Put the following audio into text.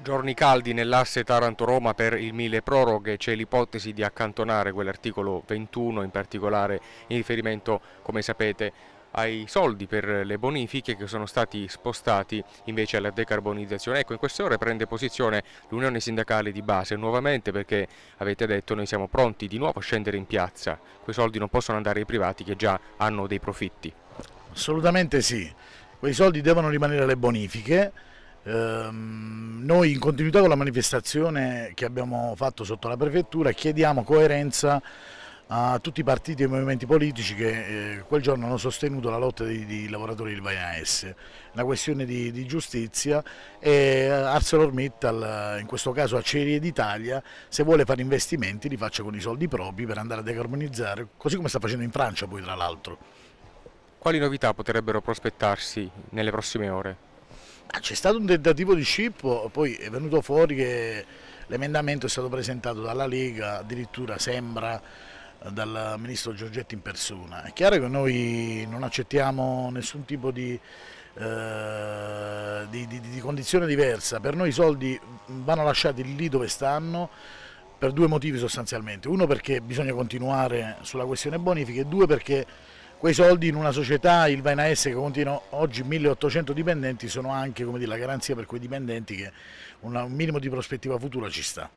Giorni caldi nell'asse Taranto-Roma per il mille proroghe, c'è l'ipotesi di accantonare quell'articolo 21, in particolare in riferimento, come sapete, ai soldi per le bonifiche che sono stati spostati invece alla decarbonizzazione. Ecco, in queste ore prende posizione l'Unione Sindacale di base nuovamente perché avete detto noi siamo pronti di nuovo a scendere in piazza, quei soldi non possono andare ai privati che già hanno dei profitti. Assolutamente sì, quei soldi devono rimanere alle bonifiche. Ehm noi in continuità con la manifestazione che abbiamo fatto sotto la prefettura chiediamo coerenza a tutti i partiti e i movimenti politici che eh, quel giorno hanno sostenuto la lotta dei, dei lavoratori del Vaiaes, una questione di, di, giustizia e eh, ArcelorMittal, eh, in questo caso Acciaierie d'Italia, se vuole fare investimenti li faccia con i soldi propri per andare a decarbonizzare, così come sta facendo in Francia poi tra l'altro. Quali novità potrebbero prospettarsi nelle prossime ore? Ah, c'è stato un tentativo di scippo, poi è venuto fuori che l'emendamento è stato presentato dalla Lega, addirittura sembra eh, dal ministro Giorgetti in persona. È chiaro che noi non accettiamo nessun tipo di, eh, di, di, di condizione diversa, per noi i soldi vanno lasciati lì dove stanno, per due motivi sostanzialmente. Uno perché bisogna continuare sulla questione bonifica e due perché quei soldi in una società, il Vaina S che contiene oggi 1800 dipendenti, sono anche dire, la garanzia per quei dipendenti che un minimo di prospettiva futura ci sta.